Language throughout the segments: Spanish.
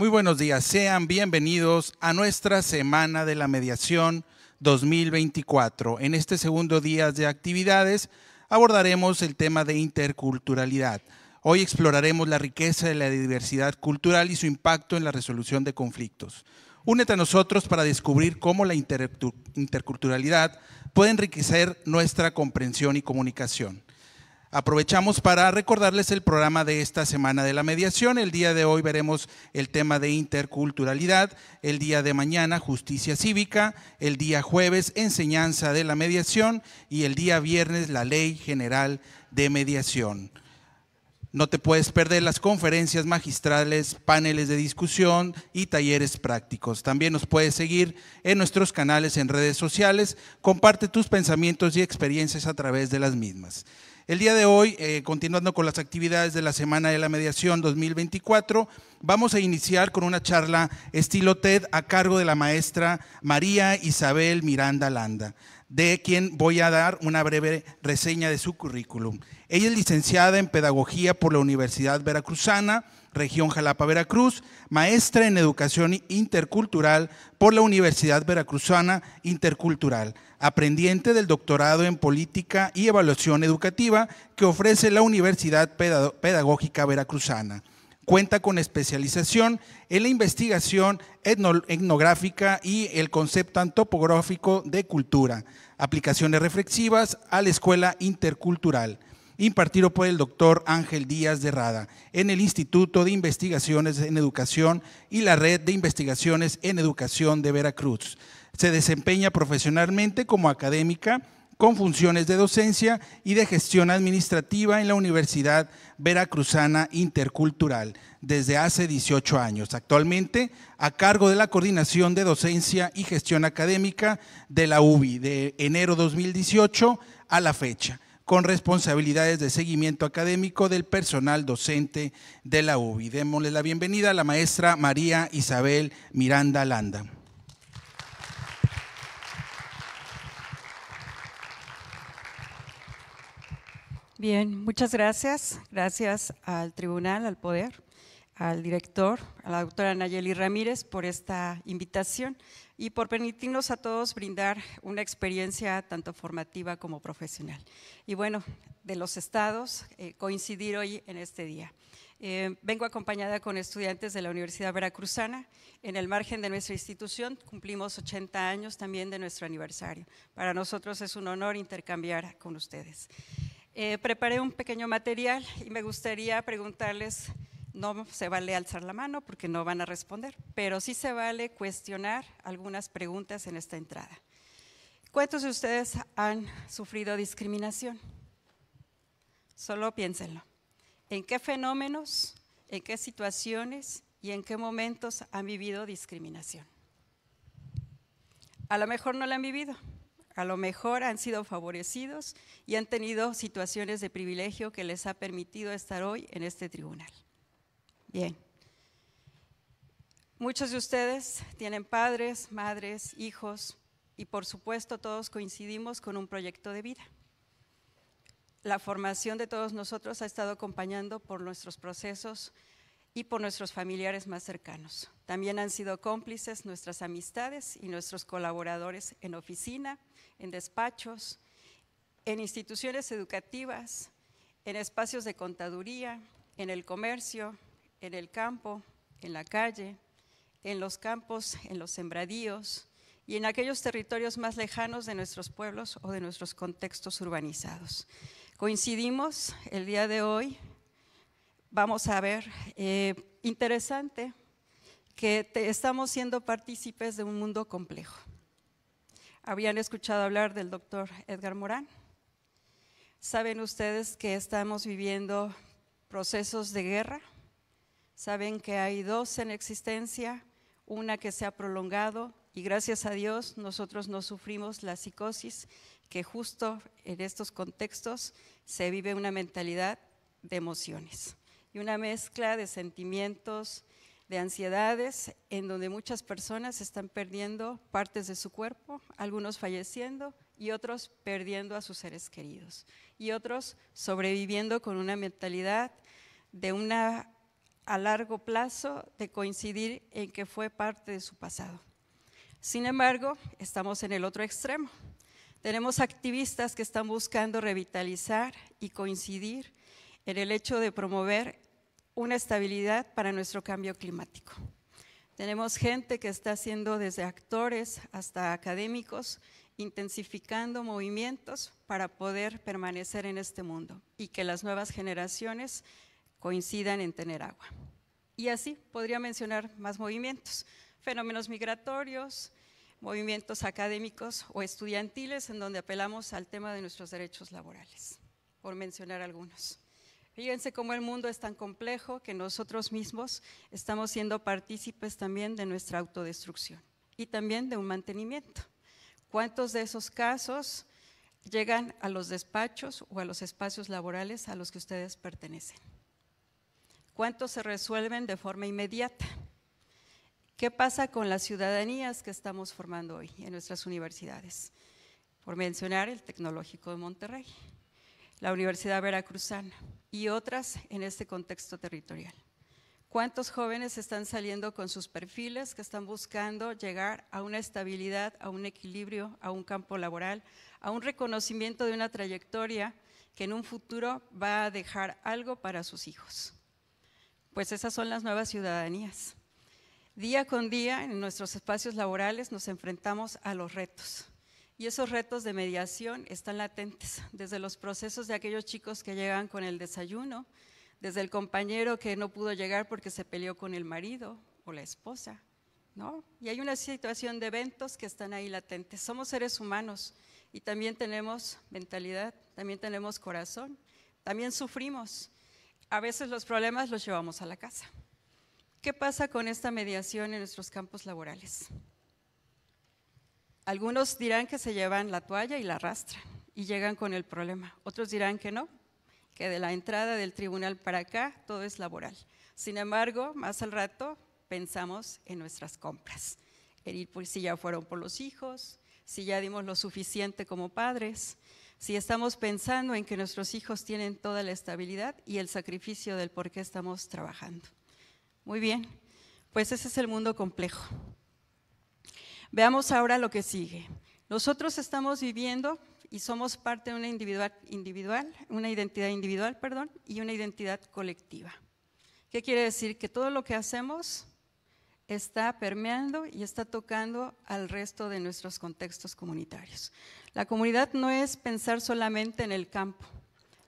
Muy buenos días, sean bienvenidos a nuestra Semana de la Mediación 2024. En este segundo día de actividades abordaremos el tema de interculturalidad. Hoy exploraremos la riqueza de la diversidad cultural y su impacto en la resolución de conflictos. Únete a nosotros para descubrir cómo la interculturalidad puede enriquecer nuestra comprensión y comunicación. Aprovechamos para recordarles el programa de esta semana de la mediación. El día de hoy veremos el tema de interculturalidad, el día de mañana justicia cívica, el día jueves enseñanza de la mediación y el día viernes la ley general de mediación. No te puedes perder las conferencias magistrales, paneles de discusión y talleres prácticos. También nos puedes seguir en nuestros canales en redes sociales. Comparte tus pensamientos y experiencias a través de las mismas. El día de hoy, eh, continuando con las actividades de la Semana de la Mediación 2024, vamos a iniciar con una charla estilo TED a cargo de la maestra María Isabel Miranda Landa, de quien voy a dar una breve reseña de su currículum. Ella es licenciada en Pedagogía por la Universidad Veracruzana, región Jalapa, Veracruz, maestra en Educación Intercultural por la Universidad Veracruzana Intercultural, aprendiente del doctorado en Política y Evaluación Educativa que ofrece la Universidad Pedagógica Veracruzana. Cuenta con especialización en la investigación etnográfica y el concepto antropográfico de cultura, aplicaciones reflexivas a la escuela intercultural impartido por el doctor Ángel Díaz de Rada en el Instituto de Investigaciones en Educación y la Red de Investigaciones en Educación de Veracruz. Se desempeña profesionalmente como académica con funciones de docencia y de gestión administrativa en la Universidad Veracruzana Intercultural desde hace 18 años. Actualmente a cargo de la Coordinación de Docencia y Gestión Académica de la UBI de enero 2018 a la fecha con responsabilidades de seguimiento académico del personal docente de la UBI. Démosle la bienvenida a la maestra María Isabel Miranda Landa. Bien, muchas gracias. Gracias al tribunal, al poder al director, a la doctora Nayeli Ramírez, por esta invitación y por permitirnos a todos brindar una experiencia tanto formativa como profesional. Y bueno, de los estados, eh, coincidir hoy en este día. Eh, vengo acompañada con estudiantes de la Universidad Veracruzana. En el margen de nuestra institución cumplimos 80 años también de nuestro aniversario. Para nosotros es un honor intercambiar con ustedes. Eh, preparé un pequeño material y me gustaría preguntarles no se vale alzar la mano porque no van a responder, pero sí se vale cuestionar algunas preguntas en esta entrada. ¿Cuántos de ustedes han sufrido discriminación? Solo piénsenlo. ¿En qué fenómenos, en qué situaciones y en qué momentos han vivido discriminación? A lo mejor no la han vivido, a lo mejor han sido favorecidos y han tenido situaciones de privilegio que les ha permitido estar hoy en este tribunal. Bien. Muchos de ustedes tienen padres, madres, hijos y por supuesto todos coincidimos con un proyecto de vida. La formación de todos nosotros ha estado acompañando por nuestros procesos y por nuestros familiares más cercanos. También han sido cómplices nuestras amistades y nuestros colaboradores en oficina, en despachos, en instituciones educativas, en espacios de contaduría, en el comercio, en el campo, en la calle, en los campos, en los sembradíos y en aquellos territorios más lejanos de nuestros pueblos o de nuestros contextos urbanizados. Coincidimos el día de hoy, vamos a ver, eh, interesante que estamos siendo partícipes de un mundo complejo. ¿Habían escuchado hablar del doctor Edgar Morán? ¿Saben ustedes que estamos viviendo procesos de guerra? Saben que hay dos en existencia, una que se ha prolongado y gracias a Dios nosotros no sufrimos la psicosis, que justo en estos contextos se vive una mentalidad de emociones y una mezcla de sentimientos, de ansiedades, en donde muchas personas están perdiendo partes de su cuerpo, algunos falleciendo y otros perdiendo a sus seres queridos, y otros sobreviviendo con una mentalidad de una a largo plazo de coincidir en que fue parte de su pasado. Sin embargo, estamos en el otro extremo. Tenemos activistas que están buscando revitalizar y coincidir en el hecho de promover una estabilidad para nuestro cambio climático. Tenemos gente que está haciendo desde actores hasta académicos, intensificando movimientos para poder permanecer en este mundo y que las nuevas generaciones coincidan en tener agua. Y así podría mencionar más movimientos, fenómenos migratorios, movimientos académicos o estudiantiles en donde apelamos al tema de nuestros derechos laborales, por mencionar algunos. Fíjense cómo el mundo es tan complejo que nosotros mismos estamos siendo partícipes también de nuestra autodestrucción y también de un mantenimiento. ¿Cuántos de esos casos llegan a los despachos o a los espacios laborales a los que ustedes pertenecen? ¿Cuántos se resuelven de forma inmediata? ¿Qué pasa con las ciudadanías que estamos formando hoy en nuestras universidades? Por mencionar el Tecnológico de Monterrey, la Universidad Veracruzana y otras en este contexto territorial. ¿Cuántos jóvenes están saliendo con sus perfiles que están buscando llegar a una estabilidad, a un equilibrio, a un campo laboral, a un reconocimiento de una trayectoria que en un futuro va a dejar algo para sus hijos? Pues esas son las nuevas ciudadanías. Día con día en nuestros espacios laborales nos enfrentamos a los retos. Y esos retos de mediación están latentes, desde los procesos de aquellos chicos que llegan con el desayuno, desde el compañero que no pudo llegar porque se peleó con el marido o la esposa, Y hay una situación de eventos que están ahí latentes. Somos seres humanos y también tenemos mentalidad, también tenemos corazón, también sufrimos a veces los problemas los llevamos a la casa. ¿Qué pasa con esta mediación en nuestros campos laborales? Algunos dirán que se llevan la toalla y la arrastran y llegan con el problema. Otros dirán que no, que de la entrada del tribunal para acá todo es laboral. Sin embargo, más al rato pensamos en nuestras compras. en ir por si ya fueron por los hijos, si ya dimos lo suficiente como padres, si estamos pensando en que nuestros hijos tienen toda la estabilidad y el sacrificio del por qué estamos trabajando. Muy bien, pues ese es el mundo complejo. Veamos ahora lo que sigue. Nosotros estamos viviendo y somos parte de una individual, individual, una identidad individual, perdón, y una identidad colectiva. ¿Qué quiere decir? Que todo lo que hacemos está permeando y está tocando al resto de nuestros contextos comunitarios. La comunidad no es pensar solamente en el campo.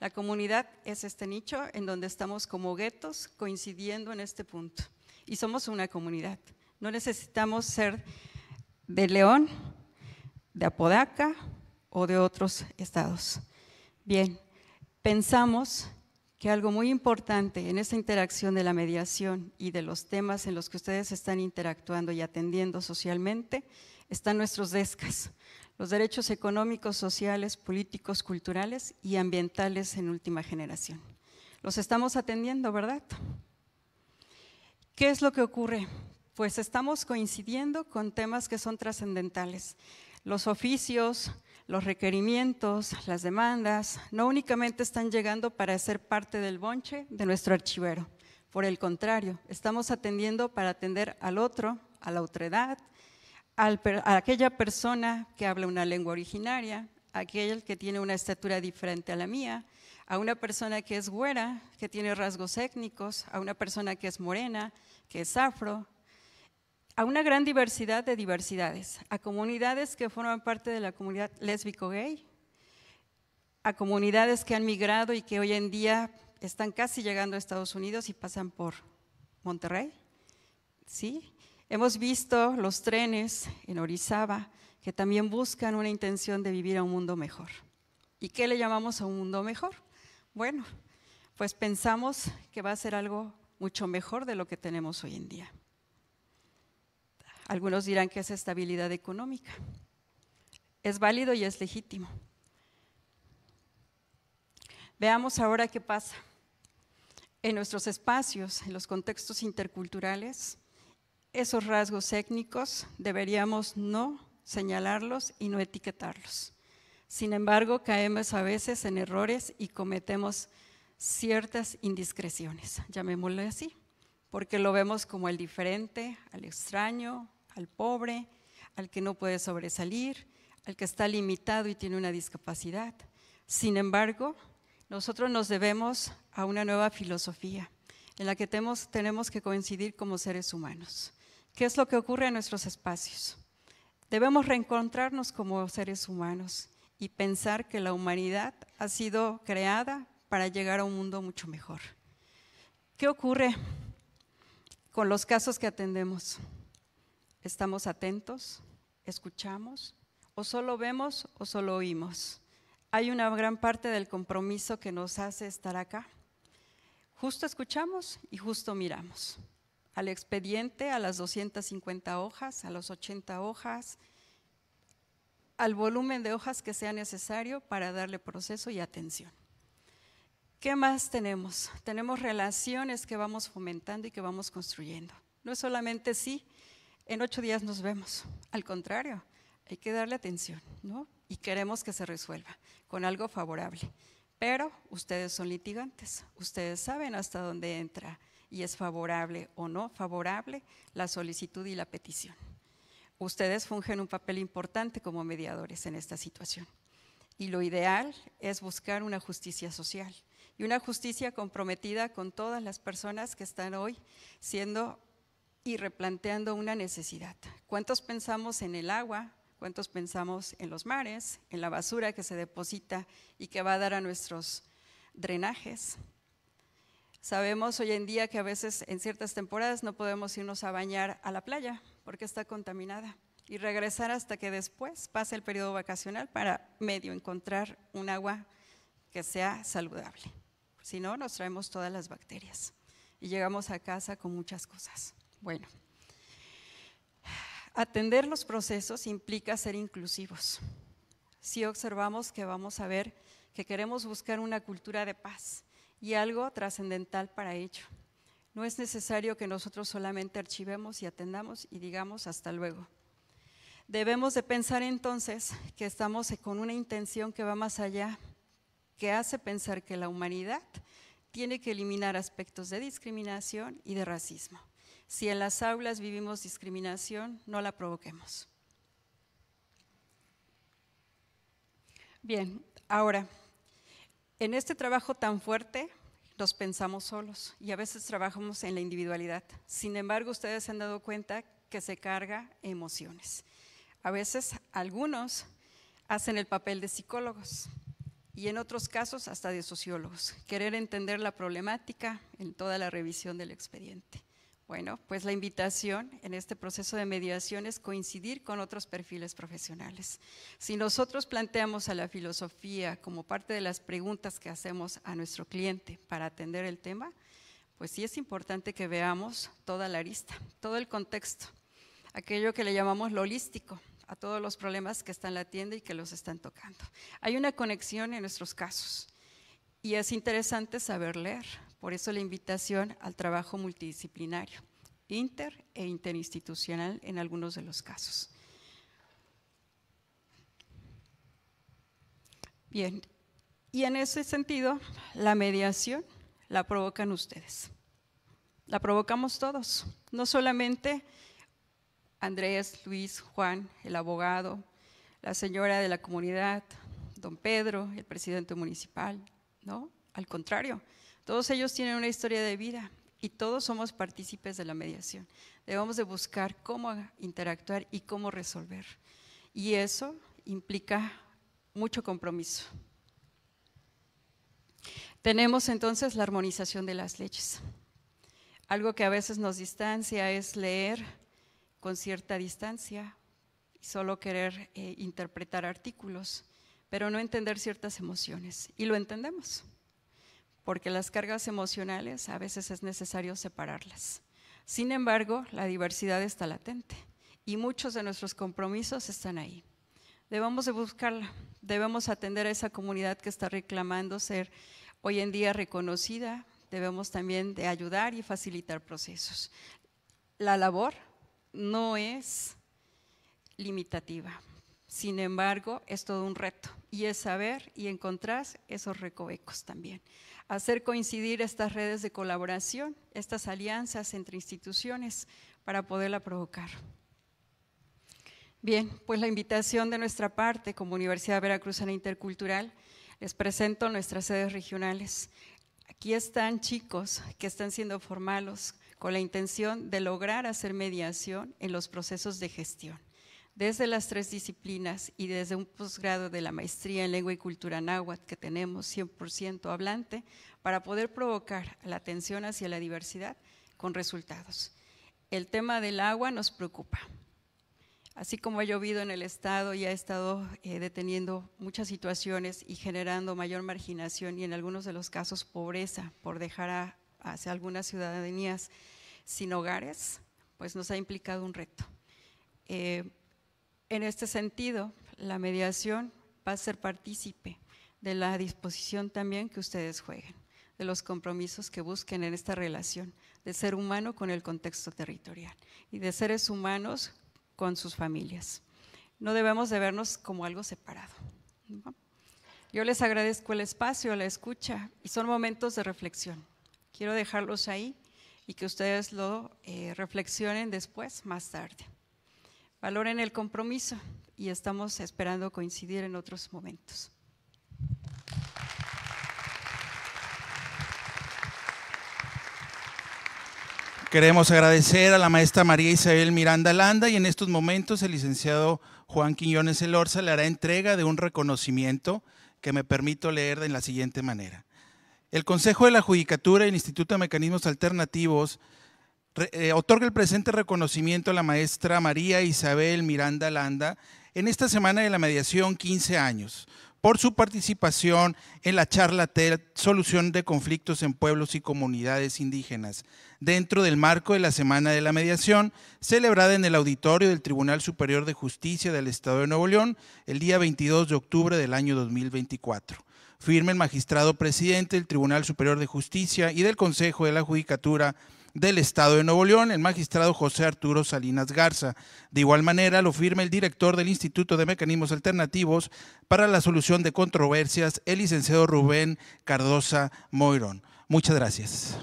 La comunidad es este nicho en donde estamos como guetos coincidiendo en este punto. Y somos una comunidad. No necesitamos ser de León, de Apodaca o de otros estados. Bien, pensamos que algo muy importante en esa interacción de la mediación y de los temas en los que ustedes están interactuando y atendiendo socialmente están nuestros DESCAS, los derechos económicos, sociales, políticos, culturales y ambientales en última generación. Los estamos atendiendo, ¿verdad? ¿Qué es lo que ocurre? Pues estamos coincidiendo con temas que son trascendentales. Los oficios, los requerimientos, las demandas, no únicamente están llegando para ser parte del bonche de nuestro archivero. Por el contrario, estamos atendiendo para atender al otro, a la otredad, a aquella persona que habla una lengua originaria, a aquel que tiene una estatura diferente a la mía, a una persona que es güera, que tiene rasgos étnicos, a una persona que es morena, que es afro, a una gran diversidad de diversidades, a comunidades que forman parte de la comunidad lésbico-gay, a comunidades que han migrado y que hoy en día están casi llegando a Estados Unidos y pasan por Monterrey. ¿Sí? Hemos visto los trenes en Orizaba que también buscan una intención de vivir a un mundo mejor. ¿Y qué le llamamos a un mundo mejor? Bueno, pues pensamos que va a ser algo mucho mejor de lo que tenemos hoy en día. Algunos dirán que es estabilidad económica. Es válido y es legítimo. Veamos ahora qué pasa en nuestros espacios, en los contextos interculturales. Esos rasgos étnicos deberíamos no señalarlos y no etiquetarlos. Sin embargo, caemos a veces en errores y cometemos ciertas indiscreciones, llamémoslo así, porque lo vemos como el diferente, al extraño, al pobre, al que no puede sobresalir, al que está limitado y tiene una discapacidad. Sin embargo, nosotros nos debemos a una nueva filosofía en la que tenemos, que coincidir como seres humanos. ¿Qué es lo que ocurre en nuestros espacios? Debemos reencontrarnos como seres humanos y pensar que la humanidad ha sido creada para llegar a un mundo mucho mejor. ¿Qué ocurre con los casos que atendemos? ¿Estamos atentos? ¿Escuchamos? ¿O solo vemos o solo oímos? Hay una gran parte del compromiso que nos hace estar acá. Justo escuchamos y justo miramos. Al expediente, a las 250 hojas, a las 80 hojas, al volumen de hojas que sea necesario para darle proceso y atención. ¿Qué más tenemos? Tenemos relaciones que vamos fomentando y que vamos construyendo. No es solamente sí, en ocho días nos vemos. Al contrario, hay que darle atención, ¿no? Y queremos que se resuelva con algo favorable. Pero ustedes son litigantes, ustedes saben hasta dónde entra y es favorable o no favorable la solicitud y la petición. Ustedes fungen un papel importante como mediadores en esta situación. Y lo ideal es buscar una justicia social y una justicia comprometida con todas las personas que están hoy siendo y replanteando una necesidad. ¿Cuántos pensamos en el agua? ¿Cuántos pensamos en los mares? ¿En la basura que se deposita y que va a dar a nuestros drenajes? Sabemos hoy en día que a veces en ciertas temporadas no podemos irnos a bañar a la playa porque está contaminada y regresar hasta que después pase el periodo vacacional para medio encontrar un agua que sea saludable. Si no, nos traemos todas las bacterias y llegamos a casa con muchas cosas. Bueno, atender los procesos implica ser inclusivos. Si observamos que vamos a ver que queremos buscar una cultura de paz y algo trascendental para ello. No es necesario que nosotros solamente archivemos y atendamos y digamos hasta luego. Debemos de pensar entonces que estamos con una intención que va más allá, que hace pensar que la humanidad tiene que eliminar aspectos de discriminación y de racismo. Si en las aulas vivimos discriminación, no la provoquemos. Bien, ahora, en este trabajo tan fuerte nos pensamos solos y a veces trabajamos en la individualidad. Sin embargo, ustedes se han dado cuenta que se carga emociones. A veces algunos hacen el papel de psicólogos y en otros casos hasta de sociólogos. Querer entender la problemática en toda la revisión del expediente. Bueno, pues la invitación en este proceso de mediación es coincidir con otros perfiles profesionales. Si nosotros planteamos a la filosofía como parte de las preguntas que hacemos a nuestro cliente para atender el tema, pues sí es importante que veamos toda la arista, todo el contexto, aquello que le llamamos lo holístico, a todos los problemas que están en la tienda y que los están tocando. Hay una conexión en nuestros casos y es interesante saber leer, por eso la invitación al trabajo multidisciplinario, inter e interinstitucional en algunos de los casos. Bien, y en ese sentido, la mediación la provocan ustedes. La provocamos todos, no solamente Andrés, Luis, Juan, el abogado, la señora de la comunidad, don Pedro, el presidente municipal, ¿no? Al contrario, todos ellos tienen una historia de vida y todos somos partícipes de la mediación. Debemos de buscar cómo interactuar y cómo resolver. Y eso implica mucho compromiso. Tenemos entonces la armonización de las leyes. Algo que a veces nos distancia es leer con cierta distancia y solo querer eh, interpretar artículos, pero no entender ciertas emociones. Y lo entendemos porque las cargas emocionales a veces es necesario separarlas. Sin embargo, la diversidad está latente y muchos de nuestros compromisos están ahí. Debemos de buscarla, debemos atender a esa comunidad que está reclamando ser hoy en día reconocida, debemos también de ayudar y facilitar procesos. La labor no es limitativa. Sin embargo, es todo un reto y es saber y encontrar esos recovecos también. Hacer coincidir estas redes de colaboración, estas alianzas entre instituciones para poderla provocar. Bien, pues la invitación de nuestra parte como Universidad Veracruzana Intercultural, les presento nuestras sedes regionales. Aquí están chicos que están siendo formados con la intención de lograr hacer mediación en los procesos de gestión desde las tres disciplinas y desde un posgrado de la maestría en lengua y cultura agua que tenemos 100% hablante para poder provocar la atención hacia la diversidad con resultados. El tema del agua nos preocupa. Así como ha llovido en el Estado y ha estado eh, deteniendo muchas situaciones y generando mayor marginación y en algunos de los casos pobreza por dejar a, hacia algunas ciudadanías sin hogares, pues nos ha implicado un reto. Eh, en este sentido, la mediación va a ser partícipe de la disposición también que ustedes jueguen, de los compromisos que busquen en esta relación de ser humano con el contexto territorial y de seres humanos con sus familias. No debemos de vernos como algo separado. Yo les agradezco el espacio, la escucha y son momentos de reflexión. Quiero dejarlos ahí y que ustedes lo eh, reflexionen después, más tarde. Valoren el compromiso y estamos esperando coincidir en otros momentos. Queremos agradecer a la maestra María Isabel Miranda Landa y en estos momentos el licenciado Juan Quiñones Elorza le hará entrega de un reconocimiento que me permito leer de la siguiente manera. El Consejo de la Judicatura y el Instituto de Mecanismos Alternativos eh, otorga el presente reconocimiento a la maestra María Isabel Miranda Landa en esta semana de la mediación 15 años por su participación en la charla TED Solución de Conflictos en Pueblos y Comunidades Indígenas, dentro del marco de la Semana de la Mediación, celebrada en el auditorio del Tribunal Superior de Justicia del Estado de Nuevo León el día 22 de octubre del año 2024. Firme el magistrado presidente del Tribunal Superior de Justicia y del Consejo de la Judicatura del Estado de Nuevo León, el magistrado José Arturo Salinas Garza. De igual manera, lo firma el director del Instituto de Mecanismos Alternativos para la Solución de Controversias, el licenciado Rubén Cardosa Moirón. Muchas gracias.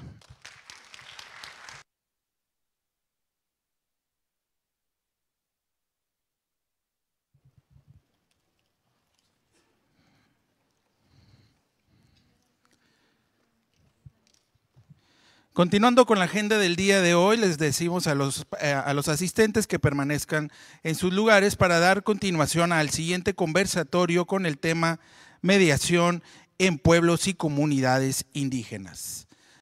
Continuando con la agenda del día de hoy, les decimos eh, a los, asistentes que permanezcan en sus lugares para dar continuación al siguiente conversatorio con el tema mediación en pueblos y comunidades indígenas.